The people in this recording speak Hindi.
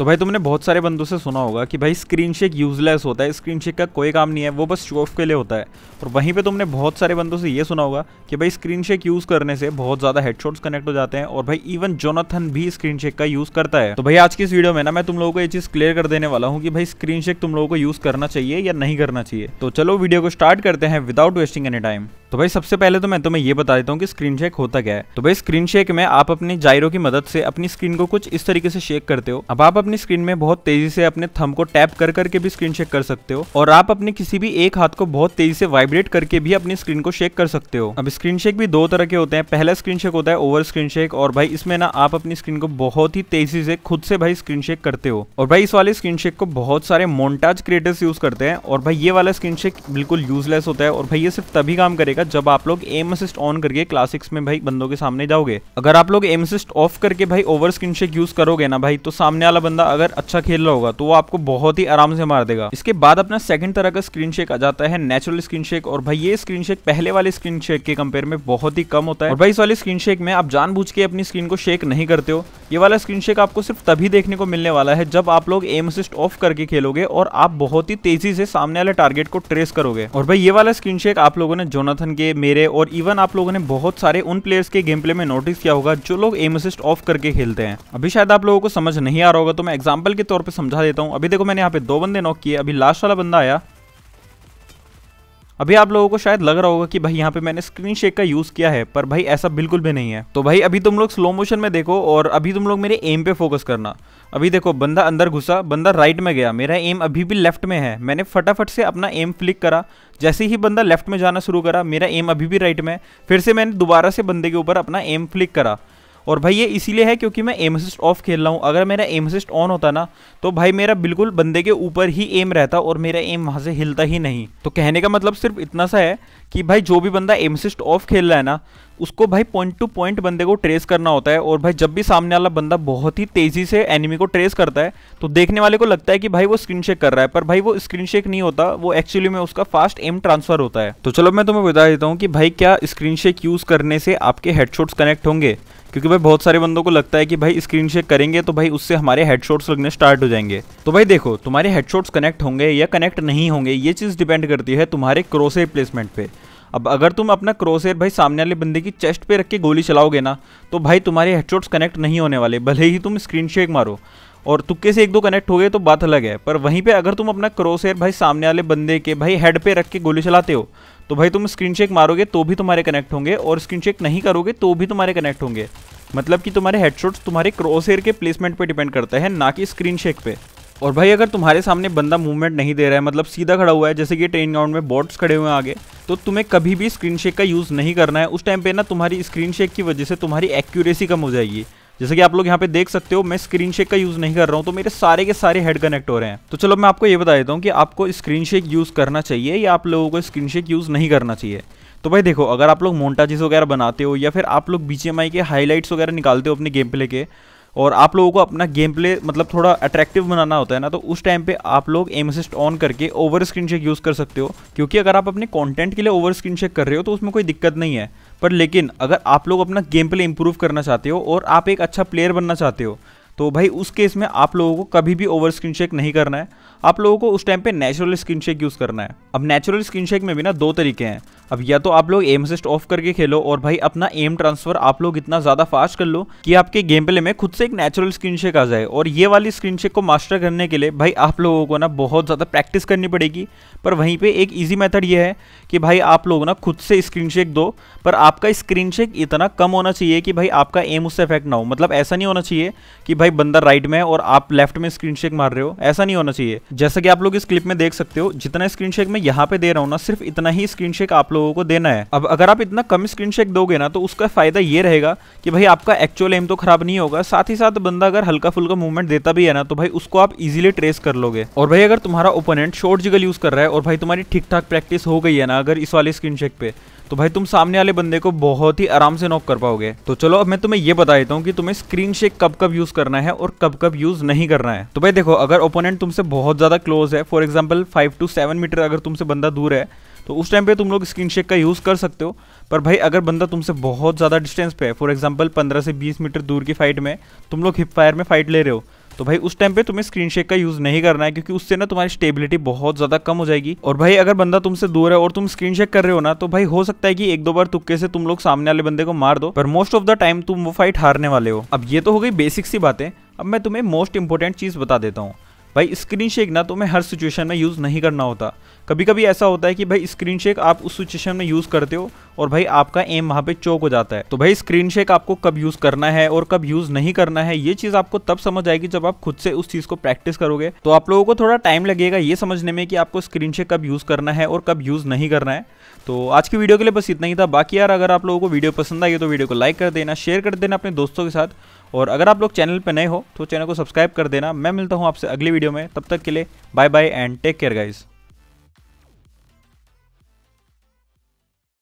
तो भाई तुमने बहुत सारे बंदों से सुना होगा कि भाई स्क्रीन शेक यूजलेस होता है स्क्रीन शेक का कोई काम नहीं है वो बस शो ऑफ के लिए होता है और वहीं पे तुमने बहुत सारे बंदों से ये सुना होगा कि भाई स्क्रीन शेक यूज़ करने से बहुत ज़्यादा हेडशॉट्स कनेक्ट हो जाते हैं और भाई इवन जोनाथन भी स्क्रीन शेक का यूज़ करता है तो भाई आज की इस वीडियो में ना मैं तुम लोगों को ये चीज़ क्लियर कर देने वाला हूँ कि भाई स्क्रीन शेक तुम लोगों को यूज़ करना चाहिए या नहीं करना चाहिए तो चलो वीडियो को स्टार्ट करते हैं विदाउट वेस्टिंग एनी टाइम तो भाई सबसे पहले तो मैं तुम्हें ये बता देता हूँ कि स्क्रीन शेक होता क्या है तो भाई स्क्रीन शेक में आप अपनी जायरो की मदद से अपनी स्क्रीन को कुछ इस तरीके से शेक करते हो अब आप अपनी स्क्रीन में बहुत तेजी से अपने थम को टैप कर करके भी स्क्रीन शेक कर सकते हो और आप अपने किसी भी एक हाथ को बहुत तेजी से वाइब्रेट करके भी अपनी स्क्रीन को शेक कर सकते हो अब स्क्रीन शेक भी दो तरह के होते हैं पहला स्क्रीन शेक होता है ओवर स्क्रीन शेक और भाई इसमें ना आप अपनी स्क्रीन को बहुत ही तेजी से खुद से भाई स्क्रीन शेक करते हो और भाई इस वाले स्क्रीन शेक को बहुत सारे मोन्टाज क्रिएटर्स यूज करते हैं और भाई ये वाला स्क्रीन शेक बिल्कुल यूजलेस होता है और भाई ये सिर्फ तभी काम करेगा जाएगा जब आप लोग एम असिस्ट ऑन करके क्लासिक्स में भाई बंदों के सामने जाओगे अगर आप लोग एम असिस्ट ऑफ करके भाई ओवर स्क्रीन शेक यूज करोगे ना भाई तो सामने वाला बंदा अगर अच्छा खेल रहा होगा तो वो आपको बहुत ही आराम से मार देगा इसके बाद अपना सेकंड तरह का स्क्रीन शेक आ जाता है नेचुरल स्क्रीन शेक और भाई ये स्क्रीन शेक पहले वाले स्क्रीन शेक के कंपेयर में बहुत ही कम होता है और भाई इस वाले स्क्रीन शेक में आप जान के अपनी स्क्रीन को शेक नहीं करते हो ये वाला स्क्रीन शेक आपको सिर्फ तभी देखने को मिलने वाला है जब आप लोग एम असिस्ट ऑफ करके खेलोगे और आप बहुत ही तेजी से सामने वाले टारगेट को ट्रेस करोगे और भाई ये वाला स्क्रीन शेक आप लोगों ने जोनाथन कंपटीशन के मेरे और इवन आप लोगों ने बहुत सारे उन प्लेयर्स के गेम प्ले में नोटिस किया होगा जो लोग एम असिस्ट ऑफ करके खेलते हैं अभी शायद आप लोगों को समझ नहीं आ रहा होगा तो मैं एग्जाम्पल के तौर पर समझा देता हूँ अभी देखो मैंने यहाँ पे दो बंदे नॉक किए अभी लास्ट वाला बंदा आया अभी आप लोगों को शायद लग रहा होगा कि भाई यहाँ पे मैंने स्क्रीन शेक का यूज किया है पर भाई ऐसा बिल्कुल भी नहीं है तो भाई अभी तुम लोग स्लो मोशन में देखो और अभी तुम लोग मेरे एम पे फोकस करना अभी देखो बंदा अंदर घुसा बंदा राइट में गया मेरा एम अभी भी लेफ्ट में है मैंने फटाफट से अपना एम फ्लिक करा जैसे ही बंदा लेफ्ट में जाना शुरू करा मेरा एम अभी भी राइट में फिर से मैंने दोबारा से बंदे के ऊपर अपना एम फ्लिक करा और भाई ये इसीलिए है क्योंकि मैं एम असिस्ट ऑफ खेल रहा हूँ अगर मेरा एम असिस्ट ऑन होता ना तो भाई मेरा बिल्कुल बंदे के ऊपर ही एम रहता और मेरा एम वहाँ से हिलता ही नहीं तो कहने का मतलब सिर्फ इतना सा है कि भाई जो भी बंदा एम असिस्ट ऑफ खेल रहा है ना उसको भाई पॉइंट टू पॉइंट बंदे को ट्रेस करना होता है और भाई जब भी सामने वाला बंदा बहुत ही तेजी से एनिमी को ट्रेस करता है तो देखने वाले को लगता है कि भाई वो स्क्रीन शेक कर रहा है पर भाई वो स्क्रीन शेक नहीं होता वो एक्चुअली में उसका फास्ट एम ट्रांसफर होता है तो चलो मैं तुम्हें बता देता हूँ कि भाई क्या स्क्रीन शेक यूज करने से आपके हेडशॉट्स कनेक्ट होंगे क्योंकि भाई बहुत सारे बंदों को लगता है कि भाई स्क्रीन शेक करेंगे तो भाई उससे हमारे हेडशॉट्स लगने स्टार्ट हो जाएंगे तो भाई देखो तुम्हारे हेडशॉट्स कनेक्ट होंगे या कनेक्ट नहीं होंगे ये चीज़ डिपेंड करती है तुम्हारे क्रोसेर प्लेसमेंट पे अब अगर तुम अपना क्रोसेयर भाई सामने वाले बंदे की चेस्ट पे रख के गोली चलाओगे ना तो भाई तुम्हारे हेडशॉट्स कनेक्ट नहीं होने वाले भले ही तुम स्क्रीन शेक मारो और तुक्के से एक दो कनेक्ट हो गए तो बात अलग है पर वहीं पे अगर तुम अपना क्रोसेर भाई सामने वाले बंदे के भाई हेड पे रख के गोली चलाते हो तो भाई तुम स्क्रीन चेक मारोगे तो भी तुम्हारे कनेक्ट होंगे और स्क्रीन चेक नहीं करोगे तो भी तुम्हारे कनेक्ट होंगे मतलब कि तुम्हारे हेडशॉट्स तुम्हारे क्रॉस हेयर के प्लेसमेंट पे डिपेंड करता है ना कि स्क्रीन शेक पे और भाई अगर तुम्हारे सामने बंदा मूवमेंट नहीं दे रहा है मतलब सीधा खड़ा हुआ है जैसे कि ट्रेन ग्राउंड में बॉट्स खड़े हुए हैं आगे तो तुम्हें कभी भी स्क्रीन शेक का यूज़ नहीं करना है उस टाइम पे ना तुम्हारी स्क्रीन शेक की वजह से तुम्हारी एक्यूरेसी कम हो जाएगी जैसे कि आप लोग यहाँ पे देख सकते हो मैं स्क्रीन शेक का यूज नहीं कर रहा हूँ तो मेरे सारे के सारे हेड कनेक्ट हो रहे हैं तो चलो मैं आपको ये बता देता हूँ कि आपको स्क्रीन शेक यूज करना चाहिए या आप लोगों को स्क्रीन शेक यूज नहीं करना चाहिए तो भाई देखो अगर आप लोग मोन्टाजिस वगैरह बनाते हो या फिर आप लोग बी के हाईलाइट्स वगैरह निकालते हो अपने गेम प्ले के और आप लोगों को अपना गेम प्ले मतलब थोड़ा अट्रैक्टिव बनाना होता है ना तो उस टाइम पे आप लोग एम असिस्ट ऑन करके ओवर स्क्रीन चेक यूज़ कर सकते हो क्योंकि अगर आप अपने कंटेंट के लिए ओवर स्क्रीन चेक कर रहे हो तो उसमें कोई दिक्कत नहीं है पर लेकिन अगर आप लोग अपना गेम प्ले इंप्रूव करना चाहते हो और आप एक अच्छा प्लेयर बनना चाहते हो तो भाई उस केस में आप लोगों को कभी भी ओवर स्क्रीन शेक नहीं करना है आप लोगों को उस टाइम पे नेचुरल स्क्रीन शेक यूज़ करना है अब नेचुरल स्क्रीन शेक में भी ना दो तरीके हैं अब या तो आप लोग एम असिस्ट ऑफ करके खेलो और भाई अपना एम ट्रांसफर आप लोग इतना ज्यादा फास्ट कर लो कि आपके गेम प्ले में खुद से एक नेचुरल स्क्रीन शेक आ जाए और ये वाली स्क्रीन शेक को मास्टर करने के लिए भाई आप लोगों को ना बहुत ज़्यादा प्रैक्टिस करनी पड़ेगी पर वहीं पे एक इजी मेथड ये है कि भाई आप लोग ना खुद से स्क्रीन शेक दो पर आपका स्क्रीन शेक इतना कम होना चाहिए कि भाई आपका एम उससे इफेक्ट ना हो मतलब ऐसा नहीं होना चाहिए कि भाई बंदा राइट में और आप लेफ्ट में स्क्रीन शेक मार रहे हो ऐसा नहीं होना चाहिए जैसा कि आप लोग इस क्लिप में देख सकते हो जितना स्क्रीन शेक मैं यहाँ पे दे रहा हूँ ना सिर्फ इतना ही स्क्रीन शेक आप लोग लोगों को देना है अब अगर आप इतना कम स्क्रीन शेक दोगे ना तो उसका फायदा ये रहेगा कि भाई आपका एक्चुअल एम तो खराब नहीं होगा साथ ही साथ बंदा अगर हल्का फुल्का मूवमेंट देता भी है ना तो भाई उसको आप इजिली ट्रेस कर लोगे और भाई अगर तुम्हारा ओपोनेंट शॉर्ट जिगल यूज कर रहा है और भाई तुम्हारी ठीक ठाक प्रैक्टिस हो गई है ना अगर इस वाले स्क्रीन शेक पे तो भाई तुम सामने वाले बंदे को बहुत ही आराम से नॉक कर पाओगे तो चलो अब मैं तुम्हें ये बता देता हूँ कि तुम्हें स्क्रीन शेक कब कब यूज करना है और कब कब यूज नहीं करना है तो भाई देखो अगर ओपोनेंट तुमसे बहुत ज्यादा क्लोज है for example five to seven meter अगर तुमसे बंदा दूर है तो उस टाइम पे तुम लोग स्क्रीन शेक का यूज़ कर सकते हो पर भाई अगर बंदा तुमसे बहुत ज़्यादा डिस्टेंस पे है फॉर एग्जांपल 15 से 20 मीटर दूर की फाइट में तुम लोग हिप फायर में फाइट ले रहे हो तो भाई उस टाइम पे तुम्हें स्क्रीन शेक का यूज़ नहीं करना है क्योंकि उससे ना तुम्हारी स्टेबिलिटी बहुत ज़्यादा कम हो जाएगी और भाई अगर बंदा तुमसे दूर है और तुम स्क्रीन शेक कर रहे हो ना तो भाई हो सकता है कि एक दो बार तुक्के से तुम लोग सामने वाले बंदे को मार दो पर मोस्ट ऑफ द टाइम तुम वो फाइट हारने वाले हो अब ये तो हो गई बेसिक सी बातें अब मैं तुम्हें मोस्ट इंपॉर्टेंट चीज़ बता देता हूँ भाई स्क्रीन शेक ना तुम्हें हर सिचुएशन में यूज़ नहीं करना होता कभी कभी ऐसा होता है कि भाई स्क्रीन शेक आप उस सिचुएशन में यूज़ करते हो और भाई आपका एम वहाँ पे चौक हो जाता है तो भाई स्क्रीन शेक आपको कब यूज़ करना है और कब यूज़ नहीं करना है ये चीज़ आपको तब समझ आएगी जब आप खुद से उस चीज़ को प्रैक्टिस करोगे तो आप लोगों को थोड़ा टाइम लगेगा ये समझने में कि आपको स्क्रीन शेक कब यूज़ करना है और कब यूज़ नहीं करना है तो आज की वीडियो के लिए बस इतना ही था बाकी यार अगर आप लोगों को वीडियो पसंद आई तो वीडियो को लाइक कर देना शेयर कर देना अपने दोस्तों के साथ और अगर आप लोग चैनल पर नए हो तो चैनल को सब्सक्राइब कर देना मैं मिलता हूँ आपसे अगली वीडियो में तब तक के लिए bye bye and take care guys